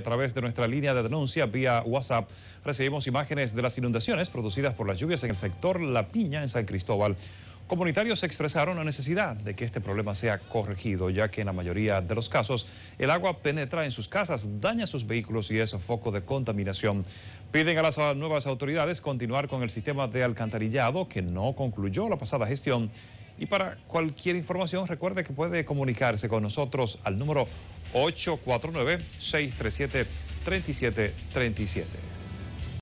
A través de nuestra línea de denuncia vía WhatsApp recibimos imágenes de las inundaciones producidas por las lluvias en el sector La Piña en San Cristóbal. Comunitarios expresaron la necesidad de que este problema sea corregido, ya que en la mayoría de los casos el agua penetra en sus casas, daña sus vehículos y es foco de contaminación. Piden a las nuevas autoridades continuar con el sistema de alcantarillado que no concluyó la pasada gestión y para cualquier información, recuerde que puede comunicarse con nosotros al número 849-637-3737.